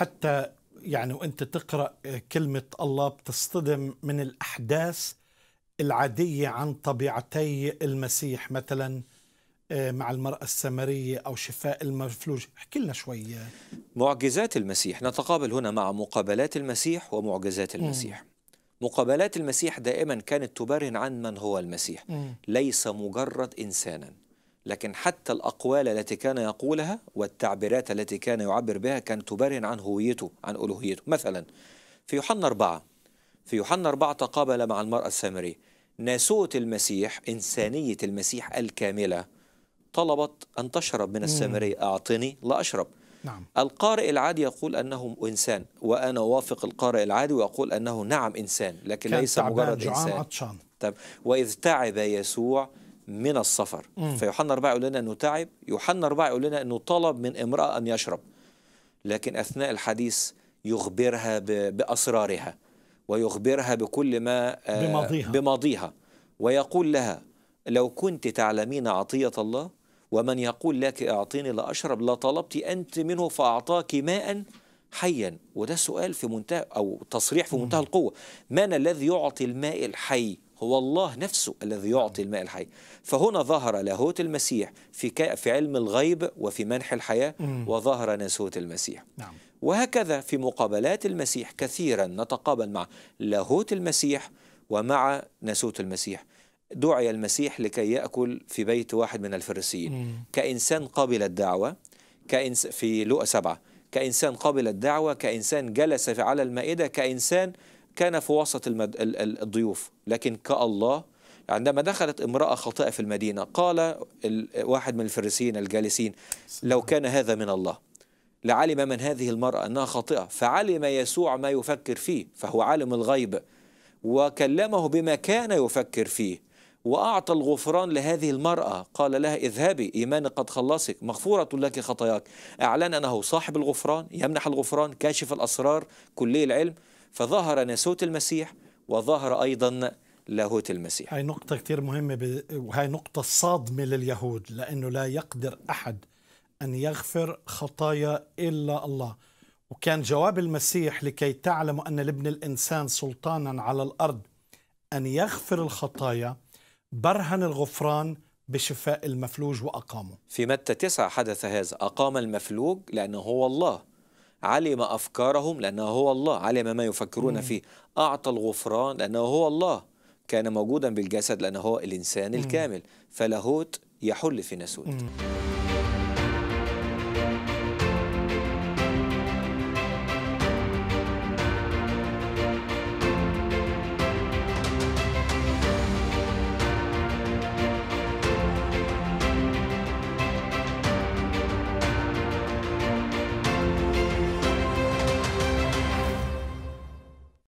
حتى يعني وانت تقرا كلمه الله بتصطدم من الاحداث العاديه عن طبيعتي المسيح مثلا آه، مع المرأة السمرية أو شفاء المفلوج احكي لنا شوية معجزات المسيح نتقابل هنا مع مقابلات المسيح ومعجزات المسيح م. مقابلات المسيح دائما كانت تبرهن عن من هو المسيح م. ليس مجرد إنسانا لكن حتى الأقوال التي كان يقولها والتعبيرات التي كان يعبر بها كانت تبرهن عن هويته عن ألوهيته مثلا في يوحنا أربعة في يوحنا أربعة تقابل مع المرأة السامرية ناسوة المسيح إنسانية المسيح الكاملة طلبت أن تشرب من السامرية أعطني لا أشرب نعم. القارئ العادي يقول أنه إنسان وأنا أوافق القارئ العادي وأقول أنه نعم إنسان لكن ليس مجرد إنسان طب طيب، وإذ تعب يسوع من السفر فيوحنا أربعة يقول لنا أنه تعب يوحنا أربعة يقول لنا أنه طلب من امرأة أن يشرب لكن أثناء الحديث يخبرها بأسرارها ويخبرها بكل ما آه، بماضيها, بماضيها ويقول لها لو كنت تعلمين عطية الله ومن يقول لك أعطيني لأشرب لطلبت أنت منه فأعطاك ماء حيا وده سؤال في منتهى أو تصريح في منتهى القوة من الذي يعطي الماء الحي هو الله نفسه الذي يعطي الماء الحي فهنا ظهر لاهوت المسيح في, في علم الغيب وفي منح الحياة وظهر ناسوت المسيح نعم. وهكذا في مقابلات المسيح كثيرا نتقابل مع لاهوت المسيح ومع ناسوت المسيح دعي المسيح لكي يأكل في بيت واحد من الفريسيين كإنسان قابل الدعوة كإنس في لوقا سبعة كإنسان قابل الدعوة كإنسان جلس على المائدة كإنسان كان في وسط المد... الضيوف لكن كالله عندما دخلت امرأة خاطئة في المدينة قال واحد من الفريسيين الجالسين لو كان هذا من الله لعلم من هذه المرأة أنها خاطئة فعلم يسوع ما يفكر فيه فهو عالم الغيب وكلمه بما كان يفكر فيه وأعطى الغفران لهذه المرأة قال لها اذهبي إيمان قد خلصك مغفورة لك خطاياك أعلن أنه صاحب الغفران يمنح الغفران كاشف الأسرار كلي العلم فظهر ناسوت المسيح وظهر أيضا لاهوت المسيح هاي نقطة كثير مهمة ب... وهي نقطة صادمة لليهود لأنه لا يقدر أحد أن يغفر خطايا إلا الله وكان جواب المسيح لكي تعلموا أن لابن الإنسان سلطانا على الأرض أن يغفر الخطايا برهن الغفران بشفاء المفلوج وأقامه في متى تسعة حدث هذا أقام المفلوج لأنه هو الله علم أفكارهم لأنه هو الله علم ما يفكرون فيه أعطى الغفران لأنه هو الله كان موجودا بالجسد لأنه هو الإنسان الكامل فلاهوت يحل في ناسوت